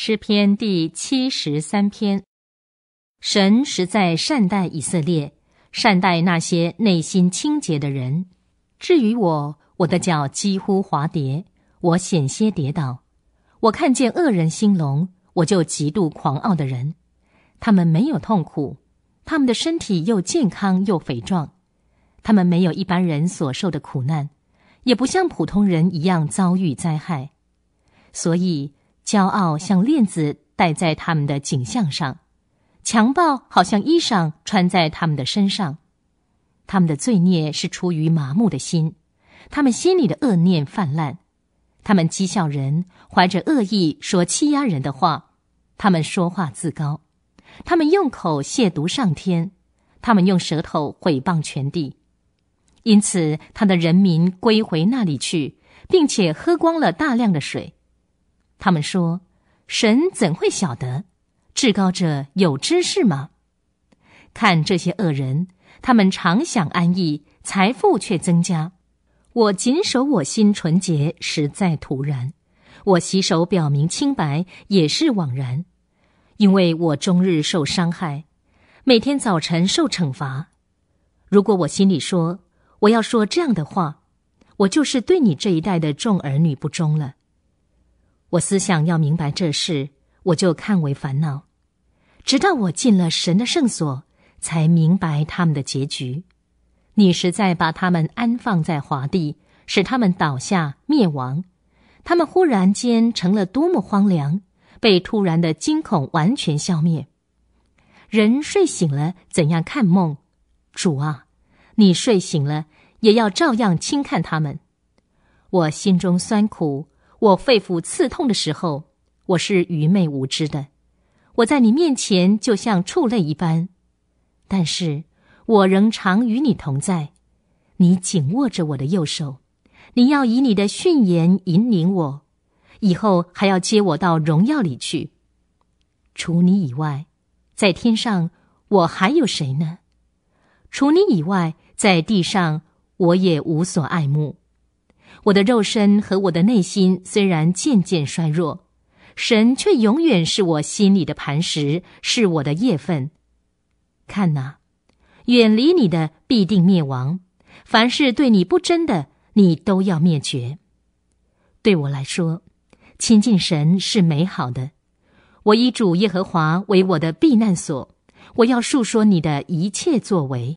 诗篇第七十三篇，神实在善待以色列，善待那些内心清洁的人。至于我，我的脚几乎滑跌，我险些跌倒。我看见恶人兴隆，我就极度狂傲的人，他们没有痛苦，他们的身体又健康又肥壮，他们没有一般人所受的苦难，也不像普通人一样遭遇灾害，所以。骄傲像链子戴在他们的颈项上，强暴好像衣裳穿在他们的身上。他们的罪孽是出于麻木的心，他们心里的恶念泛滥，他们讥笑人，怀着恶意说欺压人的话，他们说话自高，他们用口亵渎上天，他们用舌头毁谤全地。因此，他的人民归回那里去，并且喝光了大量的水。他们说：“神怎会晓得，至高者有知识吗？”看这些恶人，他们常想安逸，财富却增加。我谨守我心纯洁，实在徒然；我洗手表明清白，也是枉然，因为我终日受伤害，每天早晨受惩罚。如果我心里说我要说这样的话，我就是对你这一代的众儿女不忠了。我思想要明白这事，我就看为烦恼。直到我进了神的圣所，才明白他们的结局。你实在把他们安放在华地，使他们倒下灭亡。他们忽然间成了多么荒凉，被突然的惊恐完全消灭。人睡醒了怎样看梦？主啊，你睡醒了也要照样轻看他们。我心中酸苦。我肺腑刺痛的时候，我是愚昧无知的；我在你面前就像畜类一般，但是我仍常与你同在。你紧握着我的右手，你要以你的训言引领我，以后还要接我到荣耀里去。除你以外，在天上我还有谁呢？除你以外，在地上我也无所爱慕。我的肉身和我的内心虽然渐渐衰弱，神却永远是我心里的磐石，是我的业份。看呐，远离你的必定灭亡；凡是对你不真的，你都要灭绝。对我来说，亲近神是美好的。我以主耶和华为我的避难所，我要述说你的一切作为。